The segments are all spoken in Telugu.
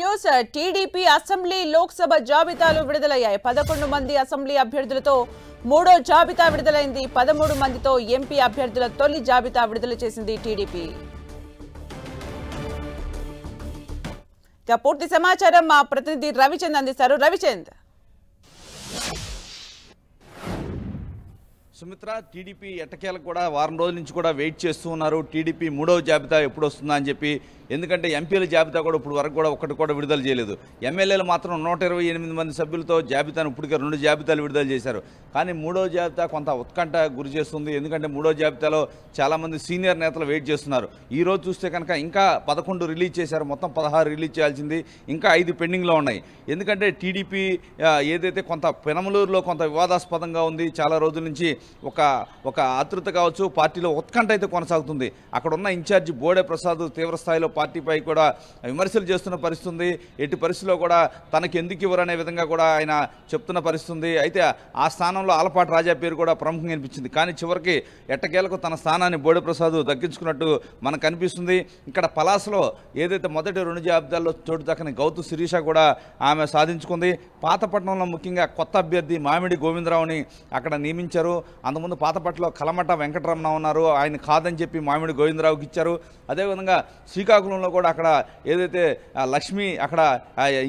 న్యూస్ టీడీపీ అసెంబ్లీ లోక్సభ జాబితాలు విడుదలయ్యాయి పదకొండు మంది అసెంబ్లీ అభ్యర్థులతో మూడో జాబితా విడుదలైంది పదమూడు మందితో ఎంపీ అభ్యర్థుల తొలి జాబితా విడుదల చేసింది టీడీపీ పూర్తి సమాచారం మా ప్రతినిధి రవిచంద్ అందిస్తారు రవిచంద్ సుమిత్ర టీడీపీ ఎట్టకేలకు కూడా వారం రోజుల నుంచి కూడా వెయిట్ చేస్తూ ఉన్నారు టీడీపీ మూడవ జాబితా ఎప్పుడు వస్తుందా అని చెప్పి ఎందుకంటే ఎంపీల జాబితా కూడా ఇప్పుడు వరకు కూడా ఒకటి కూడా విడుదల చేయలేదు ఎమ్మెల్యేలు మాత్రం నూట మంది సభ్యులతో జాబితాను ఇప్పటికే రెండు జాబితాలు విడుదల చేశారు కానీ మూడవ జాబితా కొంత ఉత్కంఠ గురి చేస్తుంది ఎందుకంటే మూడవ జాబితాలో చాలామంది సీనియర్ నేతలు వెయిట్ చేస్తున్నారు ఈ రోజు చూస్తే కనుక ఇంకా పదకొండు రిలీజ్ చేశారు మొత్తం పదహారు రిలీజ్ చేయాల్సింది ఇంకా ఐదు పెండింగ్లో ఉన్నాయి ఎందుకంటే టీడీపీ ఏదైతే కొంత పెనమలూరులో కొంత వివాదాస్పదంగా ఉంది చాలా రోజుల నుంచి ఒక ఒక ఆతృత కావచ్చు పార్టీలో ఉత్కంఠ అయితే కొనసాగుతుంది అక్కడ ఉన్న ఇన్ఛార్జి బోడే ప్రసాద్ తీవ్రస్థాయిలో పార్టీపై కూడా విమర్శలు చేస్తున్న పరిస్థితుంది ఎట్టి పరిస్థితిలో కూడా తనకు ఎందుకు ఇవ్వరు అనే విధంగా కూడా ఆయన చెప్తున్న పరిస్థితుంది అయితే ఆ స్థానంలో ఆలపాటి రాజా పేరు కూడా ప్రముఖంగా అనిపించింది కానీ చివరికి ఎట్టకేలకు తన స్థానాన్ని బోడే ప్రసాద్ దక్కించుకున్నట్టు మనకు కనిపిస్తుంది ఇక్కడ పలాసలో ఏదైతే మొదటి రెండు జాబితాల్లో చోటు దక్కని గౌతమ్ శిరీష కూడా ఆమె సాధించుకుంది పాతపట్నంలో ముఖ్యంగా కొత్త అభ్యర్థి మామిడి గోవిందరావుని అక్కడ నియమించారు అంతకుముందు పాతపట్లో కలమట వెంకటరమణ ఉన్నారు ఆయన కాదని చెప్పి మామిడి గోవిందరావుకి ఇచ్చారు అదేవిధంగా శ్రీకాకుళంలో కూడా అక్కడ ఏదైతే లక్ష్మి అక్కడ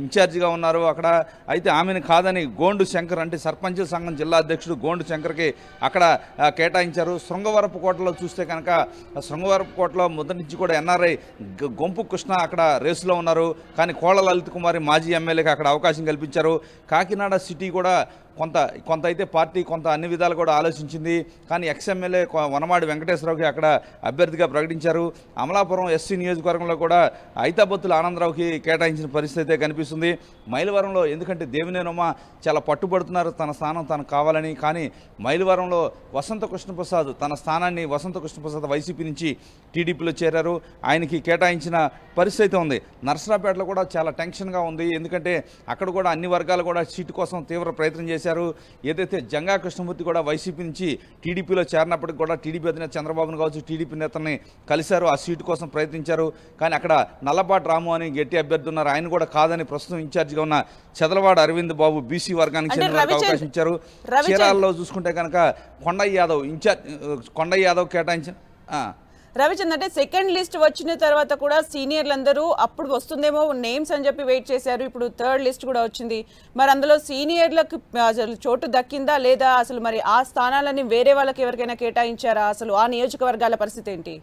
ఇన్ఛార్జిగా ఉన్నారు అక్కడ అయితే ఆమెను కాదని గోండు శంకర్ అంటే సర్పంచ్ సంఘం జిల్లా అధ్యక్షుడు గోండు శంకర్కి అక్కడ కేటాయించారు శృంగవరపు కోటలో చూస్తే కనుక శృంగవరపు కోటలో మొదటి నుంచి కూడా ఎన్ఆర్ఐ గొంపు కృష్ణ అక్కడ రేసులో ఉన్నారు కానీ కోళ్ళ లలిత్ కుమారి మాజీ ఎమ్మెల్యేకి అక్కడ అవకాశం కల్పించారు కాకినాడ సిటీ కూడా కొంత కొంత అయితే పార్టీ కొంత అన్ని విధాలు కూడా ఆలోచించింది కానీ ఎక్స్ఎమ్మెల్యే వనమాడి వెంకటేశ్వరరావుకి అక్కడ అభ్యర్థిగా ప్రకటించారు అమలాపురం ఎస్సీ నియోజకవర్గంలో కూడా ఐతాబత్తులు ఆనందరావుకి కేటాయించిన పరిస్థితి అయితే కనిపిస్తుంది మైలవరంలో ఎందుకంటే దేవినేనమ్మ చాలా పట్టుబడుతున్నారు తన స్థానం తనకు కావాలని కానీ మైలవరంలో వసంత కృష్ణప్రసాద్ తన స్థానాన్ని వసంత కృష్ణప్రసాద్ వైసీపీ నుంచి టీడీపీలో చేరారు ఆయనకి కేటాయించిన పరిస్థితి అయితే ఉంది నర్సరాపేటలో కూడా చాలా టెన్షన్గా ఉంది ఎందుకంటే అక్కడ కూడా అన్ని వర్గాలు కూడా సీటు కోసం తీవ్ర ప్రయత్నం చేసి చేశారు ఏదైతే జంగా కృష్ణమూర్తి కూడా వైసీపీ నుంచి టీడీపీలో చేరినప్పటికీ కూడా టీడీపీ అధినేత చంద్రబాబును కావచ్చు టీడీపీ నేతల్ని కలిశారు ఆ సీటు కోసం ప్రయత్నించారు కానీ అక్కడ నల్లపాటి రాము అని గట్టి అభ్యర్థి ఉన్నారు ఆయన కూడా కాదని ప్రస్తుతం ఇన్ఛార్జిగా ఉన్న చదలవాడ అరవింద్ బాబు బీసీ వర్గానికి చెందిన అవకాశం ఇచ్చారు చీరాలలో చూసుకుంటే కనుక కొండయ్య యాదవ్ ఇన్ఛార్జ్ కొండయ్య యాదవ్ కేటాయించిన రవిచంద్ర అంటే సెకండ్ లిస్ట్ వచ్చిన తర్వాత కూడా సీనియర్లు అందరూ అప్పుడు వస్తుందేమో నేమ్స్ అని చెప్పి వెయిట్ చేశారు ఇప్పుడు థర్డ్ లిస్ట్ కూడా వచ్చింది మరి అందులో సీనియర్లకు అసలు చోటు దక్కిందా లేదా అసలు మరి ఆ స్థానాలని వేరే వాళ్ళకి ఎవరికైనా కేటాయించారా అసలు ఆ నియోజకవర్గాల పరిస్థితి ఏంటి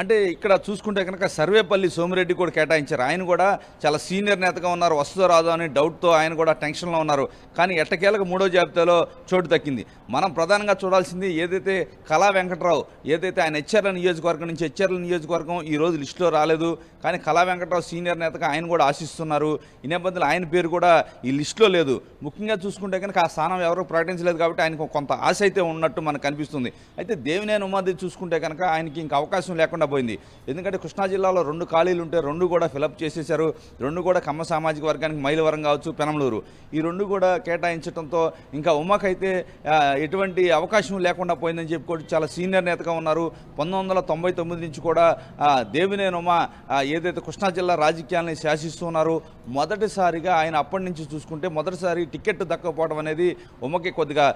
అంటే ఇక్కడ చూసుకుంటే కనుక సర్వేపల్లి సోమిరెడ్డి కూడా కేటాయించారు ఆయన కూడా చాలా సీనియర్ నేతగా ఉన్నారు వస్తుందో రాదో అనే డౌట్తో ఆయన కూడా టెన్షన్లో ఉన్నారు కానీ ఎట్టకేలకు మూడో జాబితాలో చోటు దక్కింది మనం ప్రధానంగా చూడాల్సింది ఏదైతే కళా వెంకట్రావు ఏదైతే ఆయన హెచ్చర్ల నియోజకవర్గం నుంచి హెచ్చర్ల నియోజకవర్గం ఈ రోజు లిస్టులో రాలేదు కానీ కళా వెంకట్రావు సీనియర్ నేతగా ఆయన కూడా ఆశిస్తున్నారు ఈ నేపథ్యంలో ఆయన పేరు కూడా ఈ లిస్టులో లేదు ముఖ్యంగా చూసుకుంటే కనుక ఆ స్థానం ఎవరు ప్రకటించలేదు కాబట్టి ఆయనకు కొంత ఆశ అయితే ఉన్నట్టు మనకు కనిపిస్తుంది అయితే దేవినేని ఉమాది చూసుకుంటే కనుక ఆయనకి ఇంకా అవకాశం లేకుండా లేకుండా పోయింది ఎందుకంటే కృష్ణా జిల్లాలో రెండు ఖాళీలు ఉంటే రెండు కూడా ఫిలప్ చేసేశారు రెండు కూడా కమ్మ సామాజిక వర్గానికి మైలవరం కావచ్చు పెనమలూరు ఈ రెండు కూడా కేటాయించడంతో ఇంకా ఉమాకైతే ఎటువంటి అవకాశం లేకుండా పోయిందని చెప్పుకోవచ్చు చాలా సీనియర్ నేతగా ఉన్నారు పంతొమ్మిది నుంచి కూడా దేవినేని ఉమ్మ ఏదైతే కృష్ణా జిల్లా రాజకీయాలని శాసిస్తున్నారో మొదటిసారిగా ఆయన అప్పటి నుంచి చూసుకుంటే మొదటిసారి టికెట్ దక్కకపోవడం అనేది ఉమకి కొద్దిగా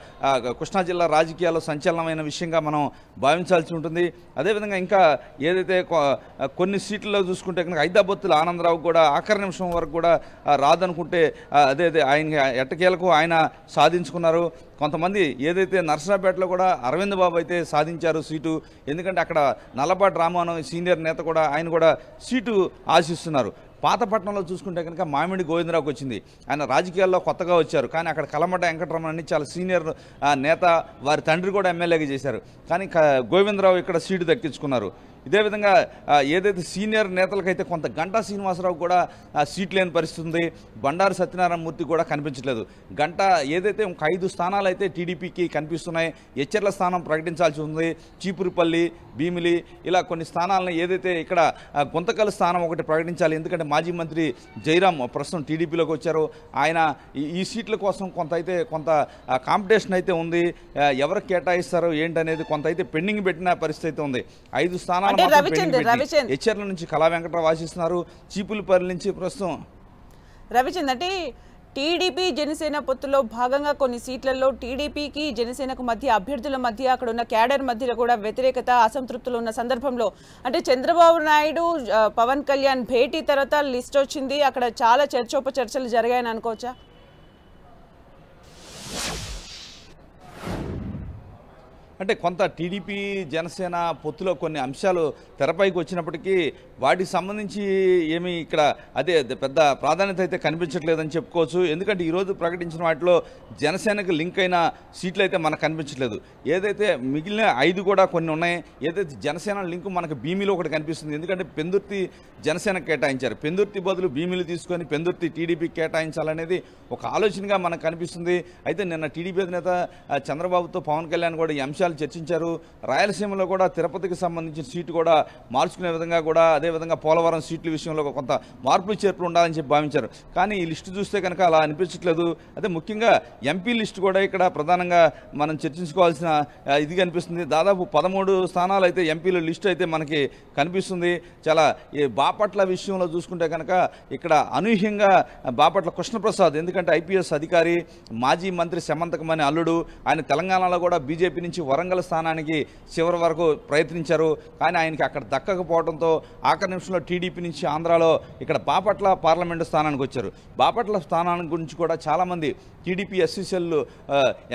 కృష్ణా జిల్లా రాజకీయాల్లో సంచలనమైన విషయంగా మనం భావించాల్సి ఉంటుంది అదేవిధంగా ఇంకా ఏదైతే కొన్ని సీట్లలో చూసుకుంటే కనుక హైదరాబాద్లో ఆనందరావు కూడా ఆఖరి నిమిషం వరకు కూడా రాదనుకుంటే అదే ఆయన ఎట్టకేలకు ఆయన సాధించుకున్నారు కొంతమంది ఏదైతే నర్సరాపేటలో కూడా అరవింద్ బాబు అయితే సాధించారు సీటు ఎందుకంటే అక్కడ నల్లపాటి రామాను సీనియర్ నేత కూడా ఆయన కూడా సీటు ఆశిస్తున్నారు పాతపట్నంలో చూసుకుంటే కనుక మామిడి గోవిందరావుకి వచ్చింది ఆయన రాజకీయాల్లో కొత్తగా వచ్చారు కానీ అక్కడ కలమట వెంకటరమణ అని చాలా సీనియర్ నేత వారి తండ్రి కూడా ఎమ్మెల్యేగా చేశారు కానీ గోవిందరావు ఇక్కడ సీటు దక్కించుకున్నారు ఇదే విధంగా ఏదైతే సీనియర్ నేతలకైతే కొంత గంటా శ్రీనివాసరావు కూడా సీట్ లేని పరిస్థితి ఉంది బండారు సత్యనారాయణ మూర్తి కూడా కనిపించట్లేదు గంట ఏదైతే ఒక ఐదు స్థానాలు అయితే టీడీపీకి కనిపిస్తున్నాయి హెచ్చర్ల స్థానం ప్రకటించాల్సి ఉంది చీపురుపల్లి భీమిలి ఇలా కొన్ని స్థానాలను ఏదైతే ఇక్కడ గుంతకల్ స్థానం ఒకటి ప్రకటించాలి ఎందుకంటే మాజీ మంత్రి జైరామ్ ప్రస్తుతం టీడీపీలోకి వచ్చారు ఆయన ఈ సీట్ల కోసం కొంత అయితే కొంత కాంపిటీషన్ అయితే ఉంది ఎవరు కేటాయిస్తారు ఏంటనేది కొంత అయితే పెండింగ్ పెట్టిన పరిస్థితి ఉంది ఐదు స్థానాలు హెచ్ఆర్ల నుంచి కళా వెంకటరావు చీపులపల్లి నుంచి ప్రస్తుతం రవిచంద్ర అంటే టీడీపీ జనసేన పొత్తులో భాగంగా కొన్ని సీట్లలో టీడీపీకి జనసేనకు మధ్య అభ్యర్థుల మధ్య అక్కడ ఉన్న క్యాడర్ మధ్యలో కూడా వ్యతిరేకత అసంతృప్తులు ఉన్న సందర్భంలో అంటే చంద్రబాబు నాయుడు పవన్ కళ్యాణ్ భేటీ తర్వాత లిస్ట్ వచ్చింది అక్కడ చాలా చర్చోపచర్చలు జరిగాయని అనుకోవచ్చా అంటే కొంత టీడీపీ జనసేన పొత్తులో కొన్ని అంశాలు తెరపైకి వచ్చినప్పటికీ వాటికి సంబంధించి ఏమి ఇక్కడ అదే పెద్ద ప్రాధాన్యత అయితే కనిపించట్లేదని చెప్పుకోవచ్చు ఎందుకంటే ఈరోజు ప్రకటించిన వాటిలో జనసేనకు లింక్ అయిన సీట్లు అయితే మనకు కనిపించట్లేదు ఏదైతే మిగిలిన ఐదు కూడా కొన్ని ఉన్నాయి ఏదైతే జనసేన లింక్ మనకు భీమిలో ఒకటి కనిపిస్తుంది ఎందుకంటే పెందుర్తి జనసేన కేటాయించారు పెందుర్తి బదులు భీమిలు తీసుకొని పెందుర్తి టీడీపీ కేటాయించాలనేది ఒక ఆలోచనగా మనకు కనిపిస్తుంది అయితే నిన్న టీడీపీ అధినేత చంద్రబాబుతో పవన్ కళ్యాణ్ కూడా ఈ అంశాలు అంశాలు చర్చించారు రాయలసీమలో కూడా తిరుపతికి సంబంధించిన సీటు కూడా మార్చుకునే విధంగా కూడా అదేవిధంగా పోలవరం సీట్ల విషయంలో కొంత మార్పులు చేర్పులు ఉండాలని చెప్పి భావించారు కానీ ఈ లిస్టు చూస్తే కనుక అలా అనిపించట్లేదు అదే ముఖ్యంగా ఎంపీ లిస్టు కూడా ఇక్కడ ప్రధానంగా మనం చర్చించుకోవాల్సిన ఇది కనిపిస్తుంది దాదాపు పదమూడు స్థానాలు అయితే ఎంపీల లిస్టు అయితే మనకి కనిపిస్తుంది చాలా ఈ బాపట్ల విషయంలో చూసుకుంటే కనుక ఇక్కడ అనూహ్యంగా బాపట్ల కృష్ణప్రసాద్ ఎందుకంటే ఐపీఎస్ అధికారి మాజీ మంత్రి సమంతకమని అల్లుడు ఆయన తెలంగాణలో కూడా బీజేపీ నుంచి వరంగల్ స్థానానికి చివరి వరకు ప్రయత్నించారు కానీ ఆయనకి అక్కడ దక్కకపోవడంతో ఆఖరి నిమిషంలో టీడీపీ నుంచి ఆంధ్రాలో ఇక్కడ బాపట్ల పార్లమెంటు స్థానానికి వచ్చారు బాపట్ల స్థానాన్ని గురించి కూడా చాలామంది టీడీపీ ఎస్సీసీలు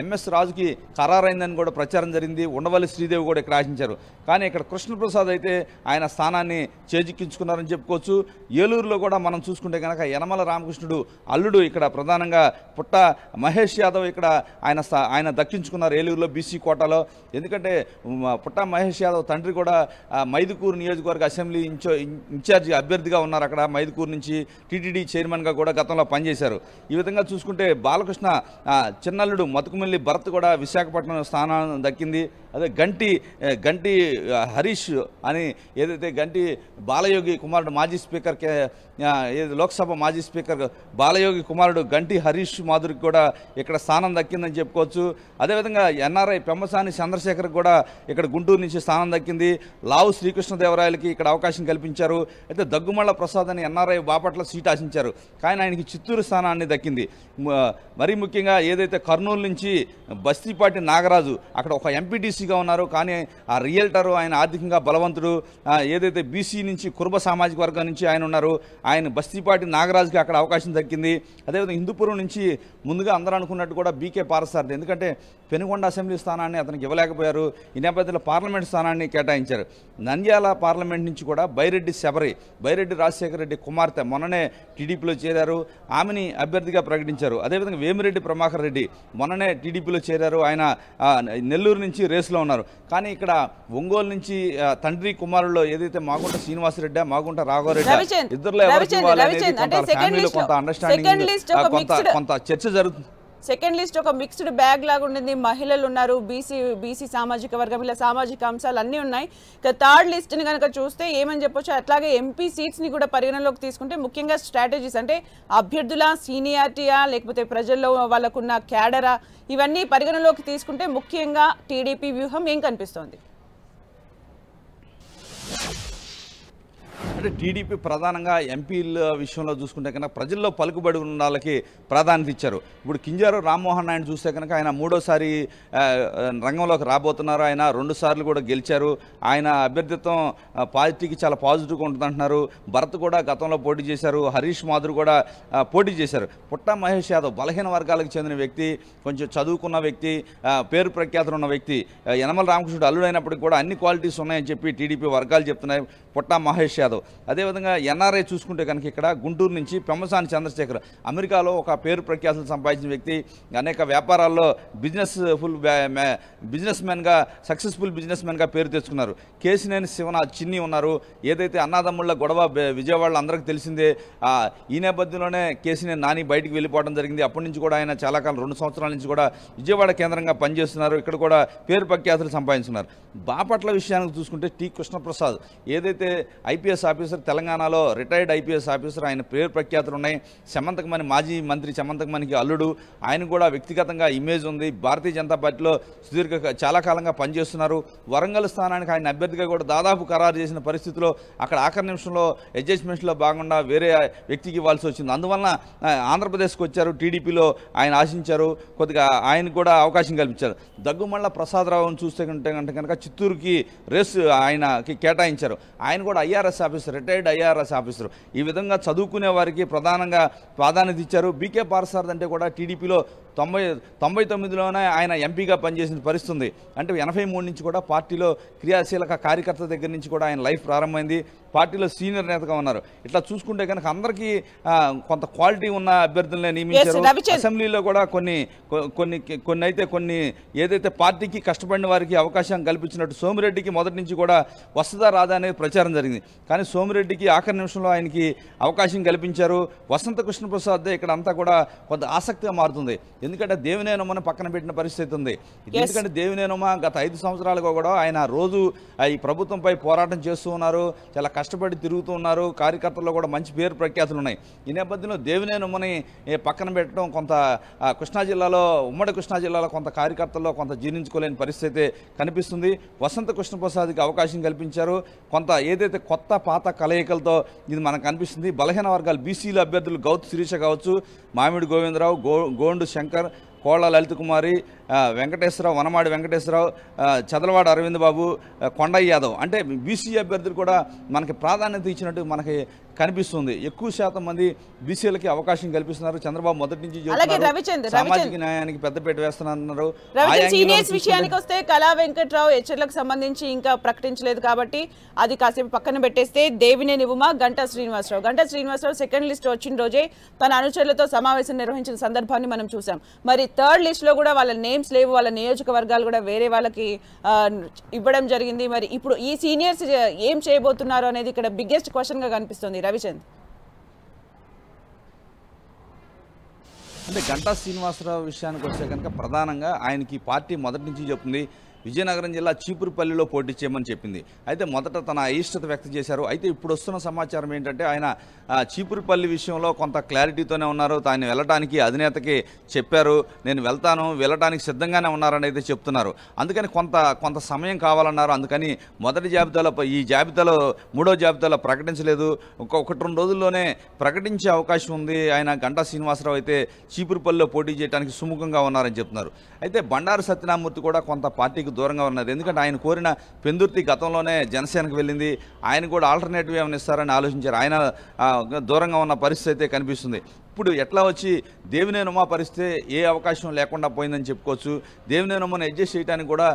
ఎంఎస్ రాజుకి ఖరారైందని కూడా ప్రచారం జరిగింది ఉండవల్లి శ్రీదేవి కూడా ఇక్కడ ఆశించారు కానీ ఇక్కడ కృష్ణప్రసాద్ అయితే ఆయన స్థానాన్ని చేజిక్కించుకున్నారని చెప్పుకోవచ్చు ఏలూరులో కూడా మనం చూసుకుంటే కనుక యనమల రామకృష్ణుడు అల్లుడు ఇక్కడ ప్రధానంగా పుట్ట మహేష్ యాదవ్ ఇక్కడ ఆయన ఆయన దక్కించుకున్నారు ఏలూరులో బీసీ కోటాలో ఎందుకంటే పుట్టా మహేష్ యాదవ్ తండ్రి కూడా మైదుకూరు నియోజకవర్గ అసెంబ్లీ ఇన్ఛో ఇన్ఛార్జి అభ్యర్థిగా ఉన్నారు అక్కడ మైదుకూరు నుంచి టీటీడీ చైర్మన్గా కూడా గతంలో పనిచేశారు ఈ విధంగా చూసుకుంటే బాలకృష్ణ చిన్నల్లుడు మతుకుమిల్లి భరత్ కూడా విశాఖపట్నం స్థానం దక్కింది అదే గంటి గంటి హరీష్ అని ఏదైతే గంటి బాలయోగి కుమారుడు మాజీ స్పీకర్ ఏది లోక్సభ మాజీ స్పీకర్ బాలయోగి కుమారుడు గంటి హరీష్ మాధురికి కూడా ఇక్కడ స్థానం దక్కిందని చెప్పుకోవచ్చు అదేవిధంగా ఎన్ఆర్ఐ పెమ్మసాని చంద్రశేఖర్ కూడా ఇక్కడ గుంటూరు నుంచి స్థానం దక్కింది లావు శ్రీకృష్ణదేవరాయలకి ఇక్కడ అవకాశం కల్పించారు అయితే దగ్గుమళ్ళ ప్రసాద్ అని ఎన్ఆర్ఐ బాపట్ల సీట్ ఆశించారు కానీ ఆయనకి చిత్తూరు స్థానాన్ని దక్కింది మరీ ముఖ్యంగా ఏదైతే కర్నూలు నుంచి బస్తీపాటి నాగరాజు అక్కడ ఒక ఎంపీటీసీ బీసీగా ఉన్నారు కానీ ఆ రియల్టరు ఆయన ఆర్థికంగా బలవంతుడు ఏదైతే బీసీ నుంచి కురుబ సామాజిక వర్గం నుంచి ఆయన ఉన్నారు ఆయన బస్తీపాటి నాగరాజుకి అక్కడ అవకాశం దక్కింది అదేవిధంగా హిందూపురం నుంచి ముందుగా అందరూ అనుకున్నట్టు కూడా బీకే పారసారథి ఎందుకంటే పెనుగొండ అసెంబ్లీ స్థానాన్ని అతనికి ఇవ్వలేకపోయారు ఈ నేపథ్యంలో పార్లమెంట్ స్థానాన్ని కేటాయించారు నంద్యాల పార్లమెంట్ నుంచి కూడా బైరెడ్డి శబరి బైరెడ్డి రాజశేఖర రెడ్డి కుమార్తె మొన్ననే టీడీపీలో చేరారు ఆమెని అభ్యర్థిగా ప్రకటించారు అదేవిధంగా వేమిరెడ్డి ప్రభాకర్ రెడ్డి మొన్ననే టీడీపీలో చేరారు ఆయన నెల్లూరు నుంచి రేసులో రేస్లో ఉన్నారు కానీ ఇక్కడ ఒంగోలు నుంచి తండ్రి కుమారుల్లో ఏదైతే మాగుంట శ్రీనివాసరెడ్డి మాగుంట రాఘవరెడ్డి ఇద్దరు ఎవరు కొంత అండర్స్టాండింగ్ కొంత చర్చ జరుగుతుంది సెకండ్ లిస్ట్ ఒక మిక్స్డ్ బ్యాగ్ లాగా ఉండింది మహిళలు ఉన్నారు బీసీ బీసీ సామాజిక వర్గం ఇలా సామాజిక అంశాలు అన్నీ ఉన్నాయి ఇక థర్డ్ లిస్ట్ని కనుక చూస్తే ఏమని చెప్పొచ్చు అట్లాగే ఎంపీ సీట్స్ని కూడా పరిగణలోకి తీసుకుంటే ముఖ్యంగా స్ట్రాటజీస్ అంటే అభ్యర్థుల సీనియారిటీయా లేకపోతే ప్రజల్లో వాళ్ళకున్న క్యాడరా ఇవన్నీ పరిగణలోకి తీసుకుంటే ముఖ్యంగా టీడీపీ వ్యూహం ఏం కనిపిస్తోంది అంటే టీడీపీ ప్రధానంగా ఎంపీల విషయంలో చూసుకుంటే కనుక ప్రజల్లో పలుకుబడి ఉన్న వాళ్ళకి ప్రాధాన్యత ఇచ్చారు ఇప్పుడు కింజారు రామ్మోహన్ నాయుడు చూస్తే కనుక ఆయన మూడోసారి రంగంలోకి రాబోతున్నారు ఆయన రెండు సార్లు కూడా గెలిచారు ఆయన అభ్యర్థిత్వం పార్టీకి చాలా పాజిటివ్గా ఉంటుందంటున్నారు భరత్ కూడా గతంలో పోటీ చేశారు హరీష్ మాధుర్ కూడా పోటీ చేశారు పుట్ట మహేష్ యాదవ్ బలహీన వర్గాలకు చెందిన వ్యక్తి కొంచెం చదువుకున్న వ్యక్తి పేరు ప్రఖ్యాతులు ఉన్న వ్యక్తి యనమల రామకృష్ణుడు అల్లుడైనప్పటికీ కూడా అన్ని క్వాలిటీస్ ఉన్నాయని చెప్పి టీడీపీ వర్గాలు చెప్తున్నాయి పుట్ట మహేష్ యాదవ్ అదేవిధంగా ఎన్ఆర్ఐ చూసుకుంటే కనుక ఇక్కడ గుంటూరు నుంచి పెమ్మసాని చంద్రశేఖర్ అమెరికాలో ఒక పేరు ప్రఖ్యాతులు సంపాదించిన వ్యక్తి అనేక వ్యాపారాల్లో బిజినెస్ ఫుల్ బిజినెస్ మ్యాన్గా సక్సెస్ఫుల్ బిజినెస్ మ్యాన్గా పేరు తెచ్చుకున్నారు కేసినేని శివనాథ్ చిన్ని ఉన్నారు ఏదైతే అన్నాదమ్ముళ్ళ గొడవ విజయవాడలో అందరికీ తెలిసిందే ఈ నేపథ్యంలోనే కేసినేని నాని బయటికి వెళ్ళిపోవడం జరిగింది అప్పటి నుంచి కూడా ఆయన చాలా కాలం రెండు సంవత్సరాల నుంచి కూడా విజయవాడ కేంద్రంగా పనిచేస్తున్నారు ఇక్కడ కూడా పేరు ప్రఖ్యాతులు సంపాదించున్నారు బాపట్ల విషయానికి చూసుకుంటే టి కృష్ణప్రసాద్ ఏదైతే ఐపీఎస్ ఆఫీస్ ఆఫీసర్ తెలంగాణలో రిటైర్డ్ ఐపీఎస్ ఆఫీసర్ ఆయన పేరు ప్రఖ్యాతులు ఉన్నాయి శమంతకమణి మాజీ మంత్రి శమంతకమణికి అల్లుడు ఆయన కూడా వ్యక్తిగతంగా ఇమేజ్ ఉంది భారతీయ జనతా పార్టీలో సుదీర్ఘ చాలా కాలంగా పనిచేస్తున్నారు వరంగల్ స్థానానికి ఆయన అభ్యర్థిగా కూడా దాదాపు ఖరారు చేసిన పరిస్థితిలో అక్కడ ఆఖరి నిమిషంలో అడ్జస్ట్మెంట్స్లో భాగంగా వేరే వ్యక్తికి ఇవ్వాల్సి వచ్చింది అందువలన ఆంధ్రప్రదేశ్కి వచ్చారు టీడీపీలో ఆయన ఆశించారు కొద్దిగా ఆయనకు కూడా అవకాశం కల్పించారు దగ్గుమళ్ళ ప్రసాదరావును చూస్తే కంటే కనుక చిత్తూరుకి రేసు ఆయనకి కేటాయించారు ఆయన కూడా IRS officer retired IRS officer ఈ విధంగా చదువుకునే వారికి ప్రధానంగా ప్రాధాన్యత ఇచ్చారు బీకే పార్సార్ అంటే కూడా టీడీపీలో తొంభై తొంభై తొమ్మిదిలోనే ఆయన ఎంపీగా పనిచేసిన పరిస్థితి ఉంది అంటే ఎనభై మూడు నుంచి కూడా పార్టీలో క్రియాశీలక కార్యకర్త దగ్గర నుంచి కూడా ఆయన లైఫ్ ప్రారంభమైంది పార్టీలో సీనియర్ నేతగా ఉన్నారు ఇట్లా చూసుకుంటే కనుక అందరికీ కొంత క్వాలిటీ ఉన్న అభ్యర్థులనే నియమించారు అసెంబ్లీలో కూడా కొన్ని కొన్ని కొన్ని అయితే కొన్ని ఏదైతే పార్టీకి కష్టపడిన వారికి అవకాశం కల్పించినట్టు సోమిరెడ్డికి మొదటి నుంచి కూడా వస్తుందా రాదా అనేది ప్రచారం జరిగింది కానీ సోమిరెడ్డికి ఆఖరి నిమిషంలో ఆయనకి అవకాశం కల్పించారు వసంత కృష్ణప్రసాద్ ఇక్కడ అంతా కూడా కొంత ఆసక్తిగా మారుతుంది ఎందుకంటే దేవినేనమ్మను పక్కన పెట్టిన పరిస్థితి ఉంది ఎందుకంటే దేవినేనమ్మ గత ఐదు సంవత్సరాలుగా కూడా ఆయన రోజు ఈ ప్రభుత్వంపై పోరాటం చేస్తూ ఉన్నారు చాలా కష్టపడి తిరుగుతూ ఉన్నారు కార్యకర్తల్లో కూడా మంచి పేరు ప్రఖ్యాతులు ఉన్నాయి ఈ నేపథ్యంలో దేవినేనమ్మని పక్కన పెట్టడం కొంత కృష్ణా జిల్లాలో ఉమ్మడి కృష్ణా జిల్లాలో కొంత కార్యకర్తల్లో కొంత జీర్ణించుకోలేని పరిస్థితి కనిపిస్తుంది వసంత కృష్ణప్రసాద్కి అవకాశం కల్పించారు కొంత ఏదైతే కొత్త పాత కలయికలతో ఇది మనకు కనిపిస్తుంది బలహీన వర్గాలు బీసీల అభ్యర్థులు గౌత్ శిరీష కావచ్చు మామిడి గోవిందరావు గో గోండు శంకర్ இருக்கார் கோலா லலித்குமாரி వెంకటేశ్వరరావు వనమాడి వెంకటేశ్వరరావు చదలవాడ అరవింద్ బాబు కొండయ్య యాదవ్ అంటే బీసీ అభ్యర్థులు కూడా మనకి ప్రాధాన్యత ఇచ్చినట్టు మనకి కనిపిస్తుంది ఎక్కువ శాతం మంది బీసీలకి అవకాశం కల్పిస్తున్నారు చంద్రబాబు మొదటి నుంచి సామాజిక న్యాయానికి పెద్దపీట వేస్తున్నారు విషయానికి వస్తే కళా వెంకట్రావు హెచ్చరికలకు సంబంధించి ఇంకా ప్రకటించలేదు కాబట్టి అది కాసేపు పక్కన పెట్టేస్తే దేవినేని ఉమా గంటా శ్రీనివాసరావు గంటా శ్రీనివాసరావు సెకండ్ లిస్ట్ వచ్చిన రోజే తన అనుచరులతో సమావేశం నిర్వహించిన సందర్భాన్ని మనం చూసాం మరి థర్డ్ లిస్ట్ లో కూడా వాళ్ళ నేమ్ నేమ్స్ లేవు వాళ్ళ నియోజకవర్గాలు కూడా వేరే వాళ్ళకి ఇవ్వడం జరిగింది మరి ఇప్పుడు ఈ సీనియర్స్ ఏం చేయబోతున్నారు అనేది ఇక్కడ బిగ్గెస్ట్ క్వశ్చన్గా కనిపిస్తుంది రవిచంద్ అంటే గంటా శ్రీనివాసరావు విషయానికి వస్తే కనుక ప్రధానంగా ఆయనకి పార్టీ మొదటి నుంచి చెప్తుంది విజయనగరం జిల్లా చీపురుపల్లిలో పోటీ చేయమని చెప్పింది అయితే మొదట తన అయిష్టత వ్యక్తం చేశారు అయితే ఇప్పుడు వస్తున్న సమాచారం ఏంటంటే ఆయన చీపురుపల్లి విషయంలో కొంత క్లారిటీతోనే ఉన్నారు తాను వెళ్ళడానికి అధినేతకి చెప్పారు నేను వెళ్తాను వెళ్ళడానికి సిద్ధంగానే ఉన్నారని అయితే చెప్తున్నారు అందుకని కొంత కొంత సమయం కావాలన్నారు అందుకని మొదటి జాబితాలో ఈ జాబితాలో మూడో జాబితాలో ప్రకటించలేదు ఒకటి రెండు రోజుల్లోనే ప్రకటించే అవకాశం ఉంది ఆయన గంటా శ్రీనివాసరావు అయితే చీపురుపల్లిలో పోటీ చేయడానికి సుముఖంగా ఉన్నారని చెప్తున్నారు అయితే బండారు సత్యనామూర్తి కూడా కొంత పార్టీకి దూరంగా ఉన్నారు ఎందుకంటే ఆయన కోరిన పెందుర్తి గతంలోనే జనసేనకు వెళ్ళింది ఆయన కూడా ఆల్టర్నేటివ్ ఏమైనా ఇస్తారని ఆలోచించారు ఆయన దూరంగా ఉన్న పరిస్థితి అయితే కనిపిస్తుంది ఇప్పుడు ఎట్లా వచ్చి దేవినేనుమ పరిస్థితే ఏ అవకాశం లేకుండా పోయిందని చెప్పుకోవచ్చు దేవినేనుమను అడ్జస్ట్ చేయడానికి కూడా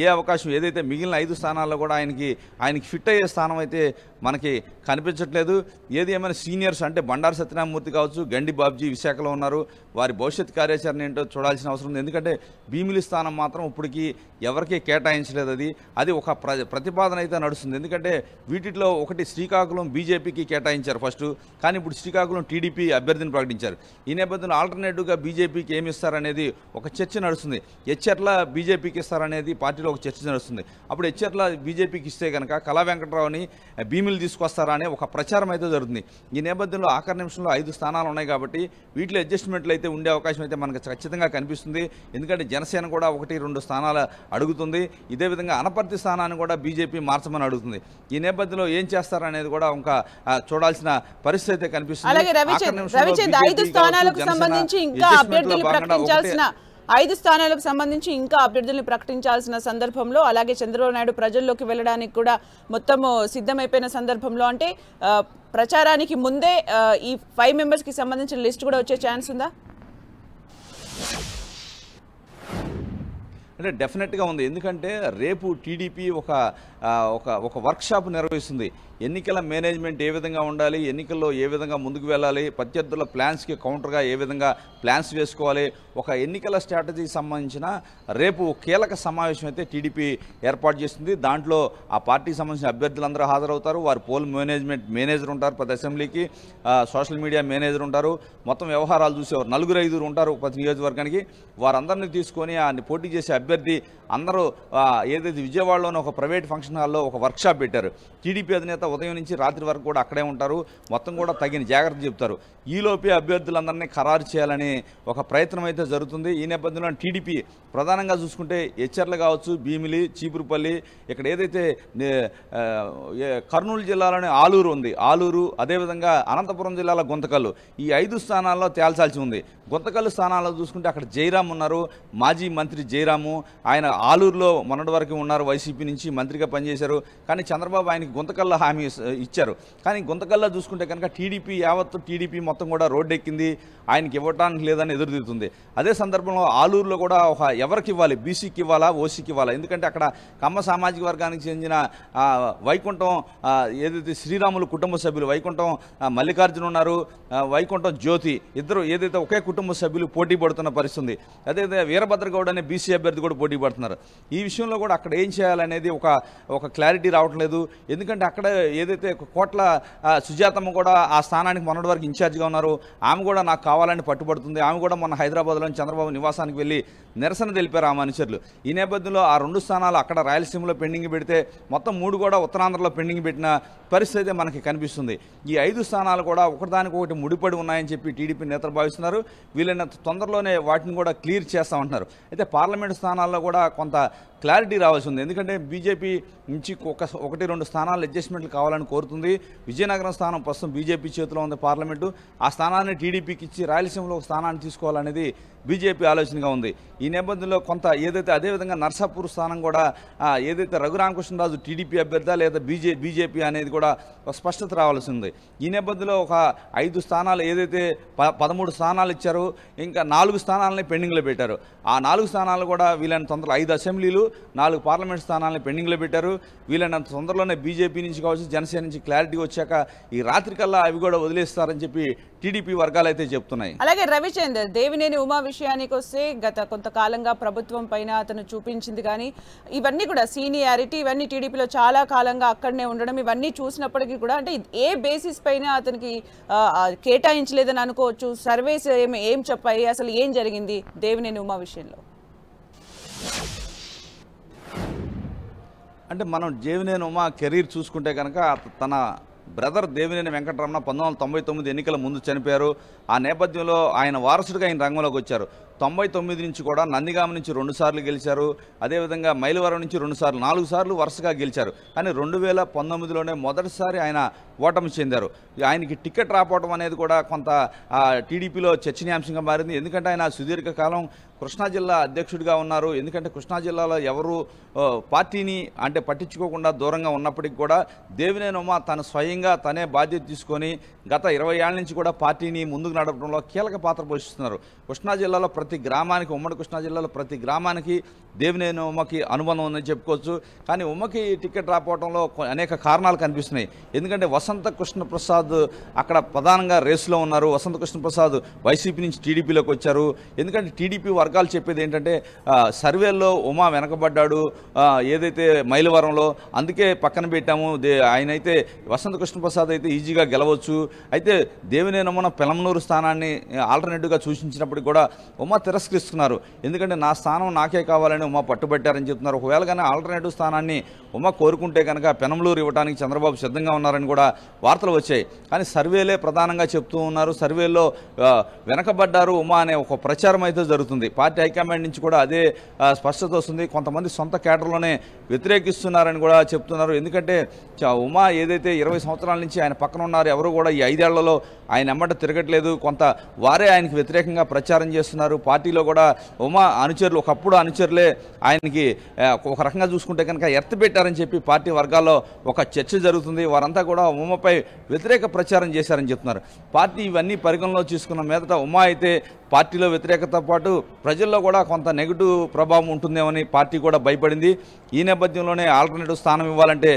ఏ అవకాశం ఏదైతే మిగిలిన ఐదు స్థానాల్లో కూడా ఆయనకి ఆయనకి ఫిట్ అయ్యే స్థానం అయితే మనకి కనిపించట్లేదు ఏది ఏమైనా సీనియర్స్ అంటే బండారు సత్యనారాయణమూర్తి కావచ్చు గండి బాబ్జీ విశాఖలో ఉన్నారు వారి భవిష్యత్ కార్యాచరణ ఏంటో చూడాల్సిన అవసరం ఉంది ఎందుకంటే భీమిలి స్థానం మాత్రం ఇప్పటికీ ఎవరికీ కేటాయించలేదు అది అది ఒక ప్రతిపాదన అయితే నడుస్తుంది ఎందుకంటే వీటిలో ఒకటి శ్రీకాకుళం బీజేపీకి కేటాయించారు ఫస్ట్ కానీ ఇప్పుడు శ్రీకాకుళం టీడీపీ అభ్యర్థిని ప్రకటించారు ఈ నేపథ్యంలో ఆల్టర్నేటివ్గా బీజేపీకి ఏమి ఇస్తారనేది ఒక చర్చ నడుస్తుంది హెచ్చర్ల బీజేపీకి ఇస్తారనేది పార్టీలో ఒక చర్చ నడుస్తుంది అప్పుడు హెచ్చర్ల బీజేపీకి ఇస్తే కనుక కళా వెంకటరావుని భీమిలు తీసుకొస్తారా అనే ఒక ప్రచారం అయితే జరుగుతుంది ఈ నేపథ్యంలో ఆఖరి నిమిషంలో ఐదు స్థానాలు ఉన్నాయి కాబట్టి వీటిలో అడ్జస్ట్మెంట్లు అయితే ఉండే అవకాశం అయితే మనకు ఖచ్చితంగా కనిపిస్తుంది ఎందుకంటే జనసేన కూడా ఒకటి రెండు స్థానాలు అడుగుతుంది ఇదే విధంగా అనపర్తి స్థానాన్ని కూడా బీజేపీ మార్చమని అడుగుతుంది ఈ నేపథ్యంలో ఏం చేస్తారనేది కూడా ఇంకా చూడాల్సిన పరిస్థితి అయితే కనిపిస్తుంది లేదు ఐదు స్థానాలకు సంబంధించి ఇంకా అభ్యర్థులు ప్రకటించాల్సిన ఐదు స్థానాలకు సంబంధించి ఇంకా అభ్యర్థుల్ని ప్రకటించాల్సిన సందర్భంలో అలాగే చంద్రబాబు నాయుడు ప్రజల్లోకి వెళ్ళడానికి కూడా మొత్తము సిద్ధమైపోయిన సందర్భంలో అంటే ప్రచారానికి ముందే ఈ ఫైవ్ మెంబర్స్కి సంబంధించిన లిస్ట్ కూడా వచ్చే ఛాన్స్ ఉందా అంటే డెఫినెట్గా ఉంది ఎందుకంటే రేపు టీడీపీ ఒక ఒక ఒక వర్క్షాప్ నిర్వహిస్తుంది ఎన్నికల మేనేజ్మెంట్ ఏ విధంగా ఉండాలి ఎన్నికల్లో ఏ విధంగా ముందుకు వెళ్ళాలి ప్రత్యర్థుల ప్లాన్స్కి కౌంటర్గా ఏ విధంగా ప్లాన్స్ వేసుకోవాలి ఒక ఎన్నికల స్ట్రాటజీకి సంబంధించిన రేపు కీలక సమావేశం అయితే టీడీపీ ఏర్పాటు చేస్తుంది దాంట్లో ఆ పార్టీకి సంబంధించిన అభ్యర్థులందరూ హాజరవుతారు వారు పోల్ మేనేజ్మెంట్ మేనేజర్ ఉంటారు ప్రతి అసెంబ్లీకి సోషల్ మీడియా మేనేజర్ ఉంటారు మొత్తం వ్యవహారాలు చూసేవారు నలుగురు ఐదుగురు ఉంటారు ప్రతి నియోజకవర్గానికి వారందరినీ తీసుకొని ఆ పోటీ చేసే అభ్యర్థి అందరూ ఏదైతే విజయవాడలోనే ఒక ప్రైవేట్ ఫంక్షన్ హాల్లో ఒక వర్క్షాప్ పెట్టారు టీడీపీ అధినేత అంతా ఉదయం నుంచి రాత్రి వరకు కూడా అక్కడే ఉంటారు మొత్తం కూడా తగిన జాగ్రత్త చెప్తారు ఈలోపే అభ్యర్థులందరినీ ఖరారు చేయాలని ఒక ప్రయత్నం అయితే జరుగుతుంది ఈ నేపథ్యంలో టీడీపీ ప్రధానంగా చూసుకుంటే హెచ్చర్లు కావచ్చు భీమిలి చీపురుపల్లి ఇక్కడ ఏదైతే కర్నూలు జిల్లాలోనే ఆలూరు ఉంది ఆలూరు అదేవిధంగా అనంతపురం జిల్లాలో గుంతకల్లు ఈ ఐదు స్థానాల్లో తేల్చాల్సి ఉంది గుంతకల్లు స్థానాల్లో చూసుకుంటే అక్కడ జయరాం ఉన్నారు మాజీ మంత్రి జయరాము ఆయన ఆలూరులో మొన్నటి వరకు ఉన్నారు వైసీపీ నుంచి మంత్రిగా పనిచేశారు కానీ చంద్రబాబు ఆయనకి గుంతకల్లు హామీ హామీ ఇచ్చారు కానీ గుంతకల్లా చూసుకుంటే కనుక టీడీపీ యావత్తు టీడీపీ మొత్తం కూడా రోడ్డెక్కింది ఆయనకి ఇవ్వటానికి లేదని ఎదురుదిద్దుతుంది అదే సందర్భంలో ఆలూరులో కూడా ఒక ఎవరికి ఇవ్వాలి బీసీకి ఇవ్వాలా ఓసీకి ఇవ్వాలా ఎందుకంటే అక్కడ కమ్మ సామాజిక వర్గానికి చెందిన వైకుంఠం ఏదైతే శ్రీరాములు కుటుంబ సభ్యులు వైకుంఠం మల్లికార్జున ఉన్నారు వైకుంఠం జ్యోతి ఇద్దరు ఏదైతే ఒకే కుటుంబ సభ్యులు పోటీ పడుతున్న పరిస్థితి అదే వీరభద్రగౌడ్ అనే బీసీ అభ్యర్థి కూడా పోటీ పడుతున్నారు ఈ విషయంలో కూడా అక్కడ ఏం చేయాలనేది ఒక ఒక క్లారిటీ రావట్లేదు ఎందుకంటే అక్కడ ఏదైతే కోట్ల సుజాతమ్మ కూడా ఆ స్థానానికి మొన్నటి వరకు ఇన్ఛార్జ్గా ఉన్నారు ఆమె కూడా నాకు కావాలని పట్టుబడుతుంది ఆమె కూడా మొన్న హైదరాబాద్లోని చంద్రబాబు నివాసానికి వెళ్ళి నిరసన తెలిపారు ఆమె అనుచరులు ఈ నేపథ్యంలో ఆ రెండు స్థానాలు అక్కడ రాయలసీమలో పెండింగ్ పెడితే మొత్తం మూడు కూడా ఉత్తరాంధ్రలో పెండింగ్ పెట్టిన పరిస్థితి మనకి కనిపిస్తుంది ఈ ఐదు స్థానాలు కూడా ఒకదానికొకటి ముడిపడి ఉన్నాయని చెప్పి టీడీపీ నేతలు భావిస్తున్నారు వీళ్ళైన తొందరలోనే వాటిని కూడా క్లియర్ చేస్తామంటున్నారు అయితే పార్లమెంటు స్థానాల్లో కూడా కొంత క్లారిటీ రావాల్సి ఉంది ఎందుకంటే బీజేపీ నుంచి ఒక ఒకటి రెండు స్థానాలు అడ్జస్ట్మెంట్లు కావాలని కోరుతుంది విజయనగరం స్థానం ప్రస్తుతం బీజేపీ చేతిలో ఉంది పార్లమెంటు ఆ స్థానాన్ని టీడీపీకి ఇచ్చి రాయలసీమలో ఒక స్థానాన్ని తీసుకోవాలనేది బీజేపీ ఆలోచనగా ఉంది ఈ నేపథ్యంలో కొంత ఏదైతే అదేవిధంగా నర్సాపూర్ స్థానం కూడా ఏదైతే రఘురామకృష్ణరాజు టీడీపీ అభ్యర్థ లేదా బీజే బీజేపీ అనేది కూడా స్పష్టత రావాల్సి ఉంది ఈ నేపథ్యంలో ఒక ఐదు స్థానాలు ఏదైతే ప పదమూడు స్థానాలు ఇచ్చారో ఇంకా నాలుగు స్థానాలని పెండింగ్లో పెట్టారు ఆ నాలుగు స్థానాలు కూడా వీళ్ళని తొందరలో ఐదు అసెంబ్లీలు నాలుగు పార్లమెంట్ స్థానాలని పెండింగ్లో పెట్టారు వీళ్ళని తొందరలోనే బీజేపీ నుంచి కావచ్చు జనసేన నుంచి క్లారిటీ వచ్చాక ఈ రాత్రికల్లా అవి కూడా వదిలేస్తారని చెప్పి టీడీపీ వర్గాలు అయితే చెప్తున్నాయి అలాగే రవిచంద్ర దేవినేని ఉమా విషయానికి వస్తే గత కొంతకాలంగా ప్రభుత్వం పైన అతను చూపించింది కానీ ఇవన్నీ కూడా సీనియారిటీ ఇవన్నీ టీడీపీలో చాలా కాలంగా అక్కడనే ఉండడం ఇవన్నీ చూసినప్పటికీ కూడా అంటే ఏ బేసిస్ పైన అతనికి కేటాయించలేదని అనుకోవచ్చు సర్వేస్ ఏమి ఏం చెప్పాయి అసలు ఏం జరిగింది దేవినేని ఉమా విషయంలో అంటే మనం జీవినేని ఉమా కెరీర్ చూసుకుంటే కనుక తన బ్రదర్ దేవినేని వెంకటరమణ పంతొమ్మిది ఎన్నికల ముందు చనిపోయారు ఆ నేపథ్యంలో ఆయన వారసుడిగా ఆయన రంగంలోకి వచ్చారు తొంభై తొమ్మిది నుంచి కూడా నందిగామ నుంచి రెండుసార్లు గెలిచారు అదేవిధంగా మైలవరం నుంచి రెండుసార్లు నాలుగు సార్లు వరుసగా గెలిచారు కానీ రెండు వేల పంతొమ్మిదిలోనే మొదటిసారి ఆయన ఓటమి చెందారు ఆయనకి టికెట్ రాపోవడం అనేది కూడా కొంత టీడీపీలో చర్చనీయాంశంగా మారింది ఎందుకంటే ఆయన సుదీర్ఘకాలం కృష్ణా జిల్లా అధ్యక్షుడిగా ఉన్నారు ఎందుకంటే కృష్ణా జిల్లాలో ఎవరు పార్టీని అంటే పట్టించుకోకుండా దూరంగా ఉన్నప్పటికీ కూడా దేవినేనుమ తను స్వయంగా తనే బాధ్యత తీసుకొని గత ఇరవై ఏళ్ళ నుంచి కూడా పార్టీని ముందుకు నడపడంలో కీలక పాత్ర పోషిస్తున్నారు కృష్ణా జిల్లాలో ప్రతి గ్రామానికి ఉమ్మడి కృష్ణా జిల్లాలో ప్రతి గ్రామానికి దేవినేని ఉమ్మకి అనుబంధం ఉందని చెప్పుకోవచ్చు కానీ ఉమ్మకి టికెట్ రాపోవడంలో అనేక కారణాలు కనిపిస్తున్నాయి ఎందుకంటే వసంత కృష్ణప్రసాద్ అక్కడ ప్రధానంగా రేసులో ఉన్నారు వసంత కృష్ణప్రసాద్ వైసీపీ నుంచి టీడీపీలోకి వచ్చారు ఎందుకంటే టీడీపీ వర్గాలు చెప్పేది ఏంటంటే సర్వేల్లో ఉమా వెనకబడ్డాడు ఏదైతే మైలవరంలో అందుకే పక్కన పెట్టాము ఆయనైతే అయితే వసంత కృష్ణప్రసాద్ అయితే ఈజీగా గెలవచ్చు అయితే దేవినేనమ్మన పెలమనూరు స్థానాన్ని ఆల్టర్నేటివ్గా సూచించినప్పటికీ కూడా ఉమా ఉమా తిరస్కరిస్తున్నారు ఎందుకంటే నా స్థానం నాకే కావాలని ఉమా పట్టుబట్టారని చెప్తున్నారు ఒకవేళ కానీ ఆల్టర్నేటివ్ స్థానాన్ని ఉమా కోరుకుంటే కనుక పెనంలూరు ఇవ్వడానికి చంద్రబాబు సిద్ధంగా ఉన్నారని కూడా వార్తలు వచ్చాయి కానీ సర్వేలే ప్రధానంగా చెప్తూ ఉన్నారు సర్వేలో వెనకబడ్డారు ఉమా అనే ఒక ప్రచారం అయితే జరుగుతుంది పార్టీ హైకమాండ్ నుంచి కూడా అదే స్పష్టత వస్తుంది కొంతమంది సొంత కేటర్లోనే వ్యతిరేకిస్తున్నారని కూడా చెప్తున్నారు ఎందుకంటే ఉమా ఏదైతే ఇరవై సంవత్సరాల నుంచి ఆయన పక్కన ఉన్నారు ఎవరు కూడా ఈ ఐదేళ్లలో ఆయన ఎమ్మట తిరగట్లేదు కొంత వారే ఆయనకు వ్యతిరేకంగా ప్రచారం చేస్తున్నారు పార్టీలో కూడా ఉమా అనుచరులు ఒకప్పుడు అనుచరులే ఆయనకి ఒక రకంగా చూసుకుంటే కనుక ఎర్త్ పెట్టారని చెప్పి పార్టీ వర్గాల్లో ఒక చర్చ జరుగుతుంది వారంతా కూడా ఉమాపై వ్యతిరేక ప్రచారం చేశారని చెప్తున్నారు పార్టీ ఇవన్నీ పరిగణలో తీసుకున్న మీదట ఉమా అయితే పార్టీలో వ్యతిరేకతతో పాటు ప్రజల్లో కూడా కొంత నెగిటివ్ ప్రభావం ఉంటుందేమని పార్టీ కూడా భయపడింది ఈ నేపథ్యంలోనే ఆల్టర్నేటివ్ స్థానం ఇవ్వాలంటే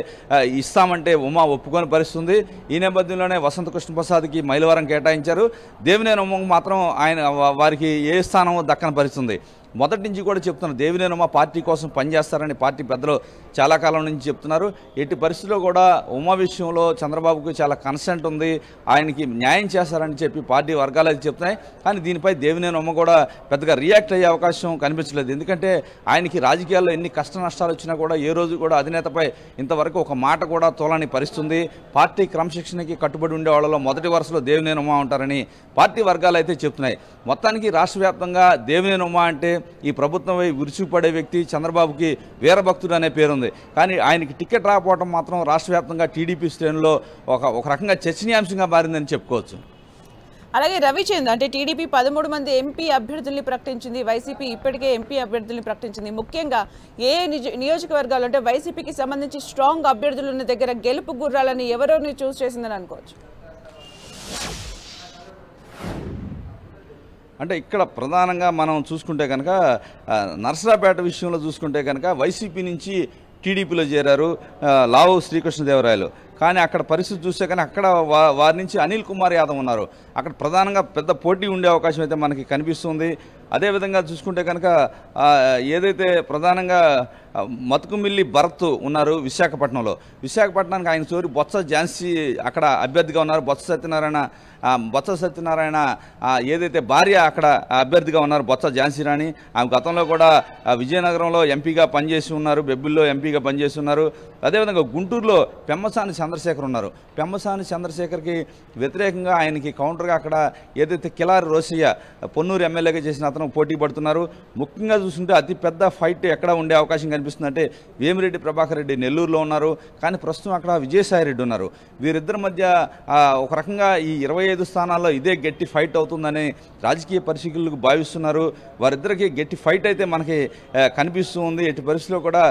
ఇస్తామంటే ఉమా ఒప్పుకొని పరిస్థితుంది ఈ నేపథ్యంలోనే వసంత కృష్ణప్రసాద్కి ప్రసాద్కి మైలవరం కేటాయించారు దేవినేని ఉమ్మకు మాత్రం ఆయన వారికి ఏ స్థానం స్థానం దక్కన పరిస్థితుంది మొదటి నుంచి కూడా చెప్తున్నారు దేవినేను పార్టీ కోసం పనిచేస్తారని పార్టీ పెద్దలు చాలా కాలం నుంచి చెప్తున్నారు ఎట్టి పరిస్థితిలో కూడా ఉమా విషయంలో చంద్రబాబుకు చాలా కన్సెంట్ ఉంది ఆయనకి న్యాయం చేస్తారని చెప్పి పార్టీ వర్గాలు చెప్తున్నాయి కానీ దీనిపై దేవినేను ఉమ్మ కూడా పెద్దగా రియాక్ట్ అయ్యే అవకాశం కనిపించలేదు ఎందుకంటే ఆయనకి రాజకీయాల్లో ఎన్ని కష్ట నష్టాలు వచ్చినా కూడా ఏ రోజు కూడా అధినేతపై ఇంతవరకు ఒక మాట కూడా తోలని పరిస్తుంది పార్టీ క్రమశిక్షణకి కట్టుబడి ఉండే వాళ్ళలో మొదటి వరుసలో దేవినేనుమ ఉంటారని పార్టీ వర్గాలు అయితే చెప్తున్నాయి మొత్తానికి రాష్ట్ర వ్యాప్తంగా దేవినేనుమ అంటే ఈ ప్రభుత్వంపై విరుచుకుపడే వ్యక్తి చంద్రబాబుకి వీరభక్తుడు అనే పేరుంది కానీ ఆయనకి టికెట్ రాకపోవడం మాత్రం రాష్ట్ర వ్యాప్తంగా టీడీపీ శ్రేణుల్లో ఒక ఒక రకంగా చర్చనీయాంశంగా మారిందని చెప్పుకోవచ్చు అలాగే రవిచంద్ అంటే టీడీపీ పదమూడు మంది ఎంపీ అభ్యర్థుల్ని ప్రకటించింది వైసీపీ ఇప్పటికే ఎంపీ అభ్యర్థుల్ని ప్రకటించింది ముఖ్యంగా ఏ నియోజకవర్గాలు అంటే వైసీపీకి సంబంధించి స్ట్రాంగ్ అభ్యర్థులు ఉన్న దగ్గర గెలుపు గుర్రాలని ఎవరోని చూస్ చేసిందని అనుకోవచ్చు అంటే ఇక్కడ ప్రధానంగా మనం చూసుకుంటే కనుక నర్సరాపేట విషయంలో చూసుకుంటే కనుక వైసీపీ నుంచి టీడీపీలో చేరారు లావు శ్రీకృష్ణదేవరాయలు కానీ అక్కడ పరిస్థితి చూస్తే కానీ అక్కడ వారి నుంచి అనిల్ కుమార్ యాదవ్ ఉన్నారు అక్కడ ప్రధానంగా పెద్ద పోటీ ఉండే అవకాశం అయితే మనకి కనిపిస్తుంది అదేవిధంగా చూసుకుంటే కనుక ఏదైతే ప్రధానంగా మతుకుమిల్లి భరత్ ఉన్నారు విశాఖపట్నంలో విశాఖపట్నానికి ఆయన చోరి బొత్స ఝాన్సీ అక్కడ అభ్యర్థిగా ఉన్నారు బొత్స సత్యనారాయణ బొత్స సత్యనారాయణ ఏదైతే భార్య అక్కడ అభ్యర్థిగా ఉన్నారు బొత్స ఝాన్సీరాణి ఆమె గతంలో కూడా విజయనగరంలో ఎంపీగా పనిచేసి ఉన్నారు బెబ్బిల్లో ఎంపీగా పనిచేసి ఉన్నారు అదేవిధంగా గుంటూరులో పెమ్మసాని చంద్రశేఖర్ ఉన్నారు పెమ్మసాని చంద్రశేఖర్కి వ్యతిరేకంగా ఆయనకి కౌంటర్గా అక్కడ ఏదైతే కిలారి రోసయ్య పొన్నూరు ఎమ్మెల్యేగా చేసిన అతను పోటీ పడుతున్నారు ముఖ్యంగా చూసుకుంటే అతిపెద్ద ఫైట్ ఎక్కడ ఉండే అవకాశం కనిపిస్తుందంటే వేమిరెడ్డి ప్రభాకర్ రెడ్డి నెల్లూరులో ఉన్నారు కానీ ప్రస్తుతం అక్కడ విజయసాయి రెడ్డి ఉన్నారు వీరిద్దరి మధ్య ఒక రకంగా ఈ ఇరవై ఐదు స్థానాల్లో ఇదే గట్టి ఫైట్ అవుతుందని రాజకీయ పరిశీలకు భావిస్తున్నారు వారిద్దరికి గట్టి ఫైట్ అయితే మనకి కనిపిస్తూ ఉంది ఎట్టి పరిస్థితిలో కూడా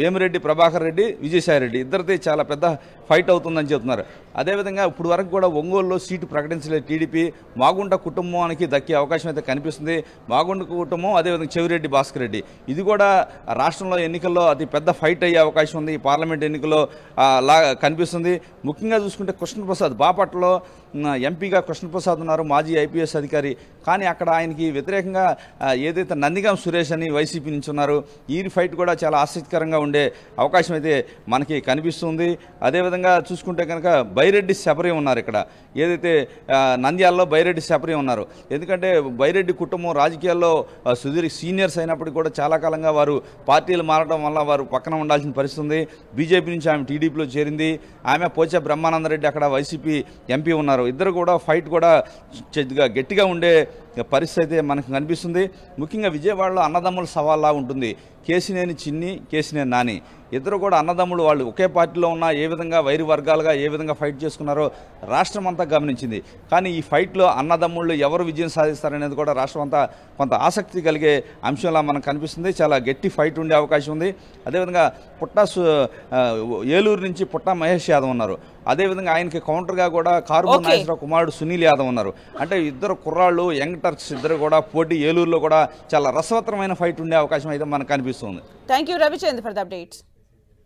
వేమిరెడ్డి ప్రభాకర్ రెడ్డి విజయసాయిరెడ్డి ఇద్దరిది చాలా పెద్ద ఫైట్ అవుతుందని చెప్తున్నారు అదేవిధంగా ఇప్పుడు వరకు కూడా ఒంగోలులో సీటు ప్రకటించలేదు టీడీపీ మాగుంట కుటుంబానికి దక్కే అవకాశం అయితే కనిపిస్తుంది మాగుంట కుటుంబం అదేవిధంగా చెవిరెడ్డి భాస్కర్ రెడ్డి ఇది కూడా రాష్ట్రంలో ఎన్నికల్లో అతి పెద్ద ఫైట్ అయ్యే అవకాశం ఉంది ఈ పార్లమెంట్ ఎన్నికల్లో లా కనిపిస్తుంది ముఖ్యంగా చూసుకుంటే కృష్ణప్రసాద్ బాపట్లో ఎంపీ ఎంపీగా కృష్ణప్రసాద్ ఉన్నారు మాజీ ఐపీఎస్ అధికారి కానీ అక్కడ ఆయనకి వ్యతిరేకంగా ఏదైతే నందిగాం సురేష్ అని వైసీపీ నుంచి ఉన్నారు ఈ ఫైట్ కూడా చాలా ఆసక్తికరంగా ఉండే అవకాశం అయితే మనకి కనిపిస్తుంది అదేవిధంగా చూసుకుంటే కనుక బైరెడ్డి శబరి ఉన్నారు ఇక్కడ ఏదైతే నంద్యాలలో బైరెడ్డి శబరి ఉన్నారు ఎందుకంటే బైరెడ్డి కుటుంబం రాజకీయాల్లో సుదీర్ సీనియర్స్ అయినప్పటికీ కూడా చాలా కాలంగా వారు పార్టీలు మారడం వల్ల వారు పక్కన ఉండాల్సిన పరిస్థితి ఉంది బీజేపీ నుంచి ఆమె టీడీపీలో చేరింది ఆమె పోచే బ్రహ్మానందరెడ్డి అక్కడ వైసీపీ ఎంపీ ఉన్నారు ఇద్దరు కూడా కూడా ఫైట్ కూడా గట్టిగా ఉండే పరిస్థితి మనకు కనిపిస్తుంది ముఖ్యంగా విజయవాడలో అన్నదమ్ముల సవాల్లా ఉంటుంది కేసినేని చిన్ని కేసినేని నాని ఇద్దరు కూడా అన్నదమ్ములు వాళ్ళు ఒకే పార్టీలో ఉన్న ఏ విధంగా వైరు వర్గాలుగా ఏ విధంగా ఫైట్ చేసుకున్నారో రాష్ట్రం అంతా గమనించింది కానీ ఈ ఫైట్లో అన్నదమ్ముళ్ళు ఎవరు విజయం సాధిస్తారనేది కూడా రాష్ట్రం అంతా కొంత ఆసక్తి కలిగే అంశంలా మనకు కనిపిస్తుంది చాలా గట్టి ఫైట్ ఉండే అవకాశం ఉంది అదేవిధంగా పుట్ట ఏలూరు నుంచి పుట్ట మహేష్ యాదవ్ ఉన్నారు అదేవిధంగా ఆయనకి కౌంటర్గా కూడా కార్బన్ నాగేశ్వరరావు కుమారుడు సునీల్ యాదవ్ ఉన్నారు అంటే ఇద్దరు కుర్రాళ్ళు యంగ్ టర్క్స్ ఇద్దరు కూడా పోటీ ఏలూరులో కూడా చాలా రసవత్రమైన ఫైట్ ఉండే అవకాశం అయితే మనకు కనిపిస్తుంది thank you Ravichandra for the updates